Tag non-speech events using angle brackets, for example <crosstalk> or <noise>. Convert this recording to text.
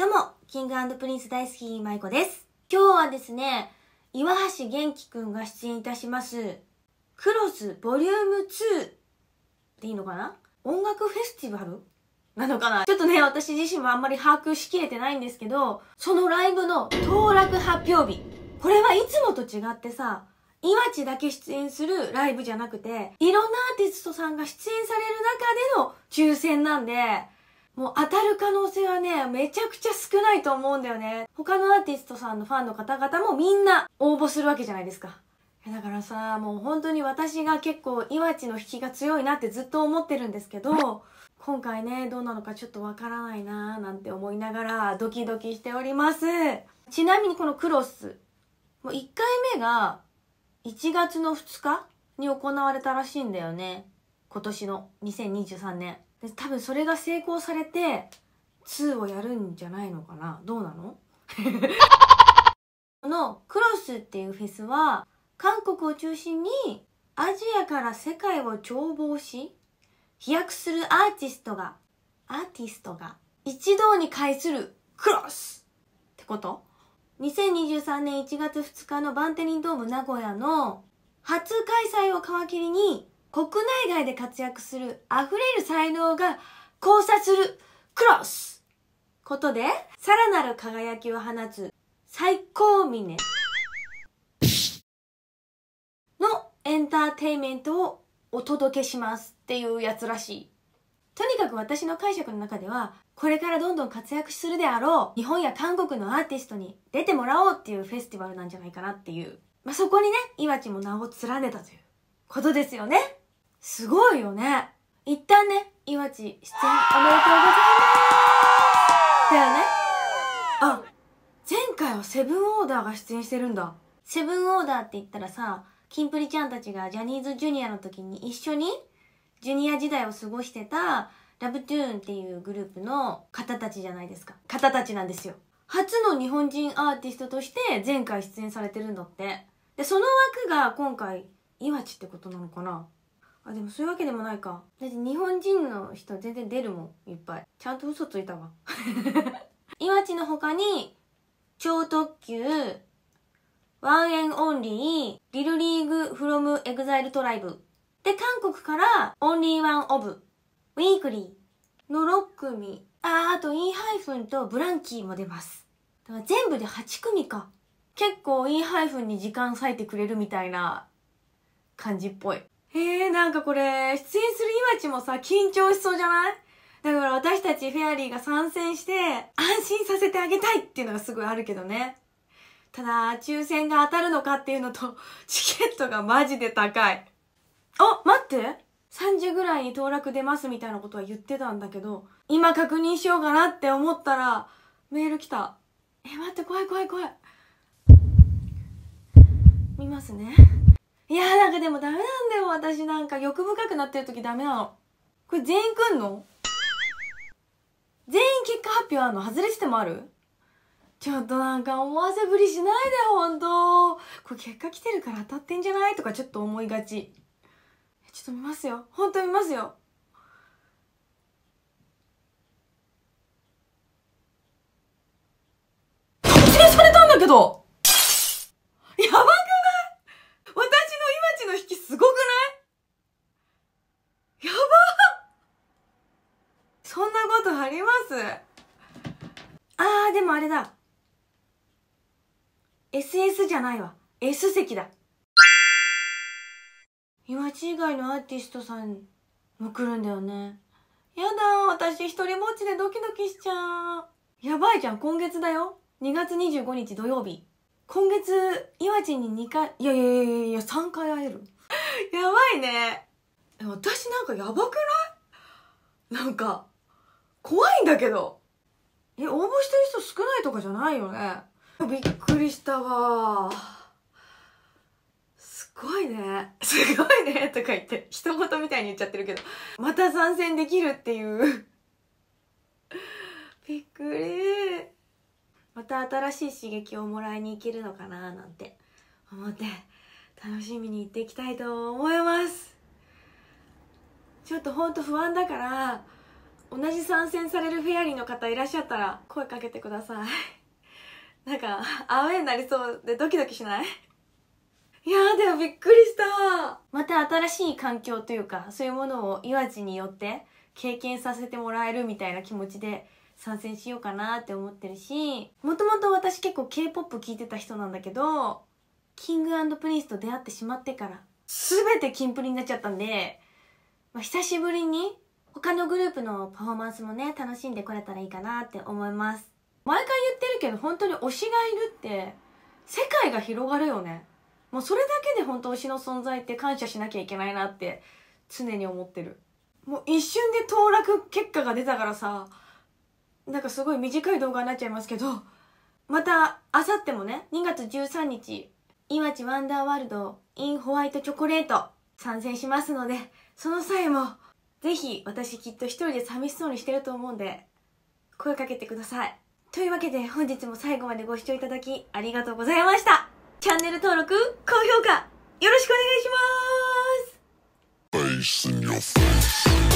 どうも、キングプリンス大好き、まいこです。今日はですね、岩橋元気くんが出演いたします、クロスボリューム2でいいのかな音楽フェスティバルなのかなちょっとね、私自身もあんまり把握しきれてないんですけど、そのライブの当落発表日。これはいつもと違ってさ、岩地ちだけ出演するライブじゃなくて、いろんなアーティストさんが出演される中での抽選なんで、もう当たる可能性はね、めちゃくちゃ少ないと思うんだよね。他のアーティストさんのファンの方々もみんな応募するわけじゃないですか。だからさ、もう本当に私が結構岩地の引きが強いなってずっと思ってるんですけど、今回ね、どうなのかちょっとわからないなーなんて思いながらドキドキしております。ちなみにこのクロス、もう1回目が1月の2日に行われたらしいんだよね。今年の2023年。で多分それが成功されて2をやるんじゃないのかなどうなの <laughs> このクロスっていうフェスは韓国を中心にアジアから世界を眺望し飛躍するアーティストがアーティストが一堂に会するクロスってこと2023年1月2日のバンテリンドーム名古屋の初開催を皮切りに国内外で活躍する溢れる才能が交差するクロスことで、さらなる輝きを放つ最高峰のエンターテイメントをお届けしますっていうやつらしい。とにかく私の解釈の中では、これからどんどん活躍するであろう、日本や韓国のアーティストに出てもらおうっていうフェスティバルなんじゃないかなっていう。まあ、そこにね、いわちも名を連ねたということですよね。すごいよね一旦ねいわち出演おめでとうございますだよねあ前回はセブンオーダーが出演してるんだセブンオーダーって言ったらさキンプリちゃんたちがジャニーズジュニアの時に一緒にジュニア時代を過ごしてたラブトゥーンっていうグループの方たちじゃないですか方たちなんですよ初の日本人アーティストとして前回出演されてるんだってでその枠が今回いわちってことなのかなあでもそういうわけでもないかだって日本人の人全然出るもんいっぱいちゃんと嘘ついたわいわちの他に超特急ワンエンオンリーリルリーグフロムエグザイルトライブで韓国からオンリーワンオブウィークリーの6組ああと E ハイフンとブランキーも出ますだから全部で8組か結構 E ハイフンに時間割いてくれるみたいな感じっぽいえー、なんかこれ、出演する今ちもさ、緊張しそうじゃないだから私たちフェアリーが参戦して、安心させてあげたいっていうのがすごいあるけどね。ただ、抽選が当たるのかっていうのと、チケットがマジで高い。あ、待って3時ぐらいに当落出ますみたいなことは言ってたんだけど、今確認しようかなって思ったら、メール来た。え、待って、怖い怖い怖い。見ますね。いやーなんかでもダメなんだよ私なんか欲深くなってる時ダメなのこれ全員来んの全員結果発表あるの外れててもあるちょっとなんか思わせぶりしないでほんとこれ結果来てるから当たってんじゃないとかちょっと思いがちちょっと見ますよほんと見ますよ否定されたんだけどやばいきすごくないやばそんなことありますあー、でもあれだ。SS じゃないわ。S 席だ。岩地以外のアーティストさんも来るんだよね。やだ私一人ぼっちでドキドキしちゃう。やばいじゃん、今月だよ。2月25日土曜日。今月、岩地に2回、いやいやいやいや、3回会える。<laughs> やばいね。私なんかやばくないなんか、怖いんだけど。え、応募してる人少ないとかじゃないよね。びっくりしたわすごいね。すごいね。とか言って、一言みたいに言っちゃってるけど、また参戦できるっていうびっくり。また新しい刺激をもらいに行けるのかななんて思って。楽しみに行っていきたいと思いますちょっとほんと不安だから同じ参戦されるフェアリーの方いらっしゃったら声かけてください <laughs> なんかアウェーになりそうでドキドキしない <laughs> いやでもびっくりしたまた新しい環境というかそういうものを岩わによって経験させてもらえるみたいな気持ちで参戦しようかなって思ってるしもともと私結構 K-POP 聴いてた人なんだけどキングプリンスと出会ってしまってから全てキンプリになっちゃったんで、まあ、久しぶりに他のグループのパフォーマンスもね楽しんでこれたらいいかなって思います毎回言ってるけど本当に推しがいるって世界が広がるよねもうそれだけで本当推しの存在って感謝しなきゃいけないなって常に思ってるもう一瞬で当落結果が出たからさなんかすごい短い動画になっちゃいますけどまたあさってもね2月13日いわちワンダーワールド in ホワイトチョコレート参戦しますので、その際も、ぜひ私きっと一人で寂しそうにしてると思うんで、声かけてください。というわけで本日も最後までご視聴いただきありがとうございました。チャンネル登録、高評価、よろしくお願いします